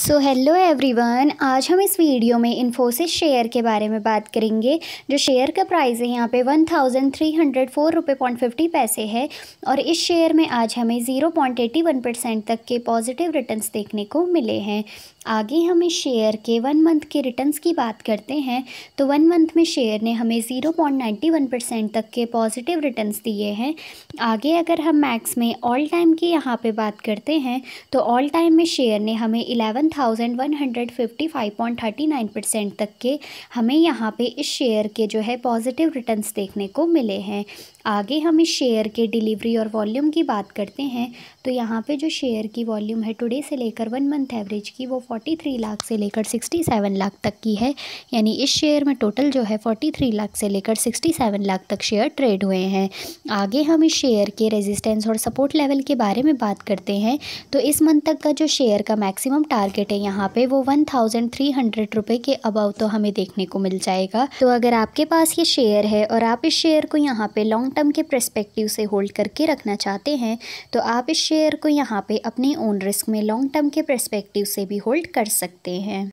so hello everyone आज हम इस वीडियो में इन्फोसिस शेयर के बारे में बात करेंगे जो शेयर का प्राइस है यहाँ पे one thousand three hundred four रुपये पॉइंट फिफ्टी पैसे है और इस शेयर में आज हमें zero point eighty one percent तक के पॉजिटिव रिटर्न्स देखने को मिले हैं आगे हम इस शेयर के वन मंथ के रिटर्न्स की बात करते हैं तो वन मंथ में शेयर ने हमें zero point ninety one percent तक के पॉजिटिव रिटर्न्स दिए हैं आगे अगर हम मैक्स में ऑल टाइम की यहाँ पर बात करते हैं तो ऑल टाइम में शेयर ने हमें इलेवन 1155.39 परसेंट तक के हमें यहाँ पे इस शेयर के जो है पॉजिटिव रिटर्न्स देखने को मिले हैं आगे हम इस शेयर के डिलीवरी और वॉल्यूम की बात करते हैं तो यहाँ पे जो शेयर की वॉल्यूम है टुडे से लेकर वन मंथ एवरेज की वो 43 लाख से लेकर 67 लाख तक की है यानी इस शेयर में टोटल जो है 43 लाख से लेकर 67 लाख तक शेयर ट्रेड हुए हैं आगे हम इस शेयर के रेजिस्टेंस और सपोर्ट लेवल के बारे में बात करते हैं तो इस मंथ तक का जो शेयर का मैक्सिमम टारगेट मार्केट है यहाँ पे वो वन थाउजेंड थ्री हंड्रेड रुपए के अबाउ तो हमें देखने को मिल जाएगा तो अगर आपके पास ये शेयर है और आप इस शेयर को यहाँ पे लॉन्ग टर्म के प्रस्पेक्टिव से होल्ड करके रखना चाहते हैं तो आप इस शेयर को यहाँ पे अपने ओन रिस्क में लॉन्ग टर्म के प्रस्पेक्टिव से भी होल्ड कर सकते हैं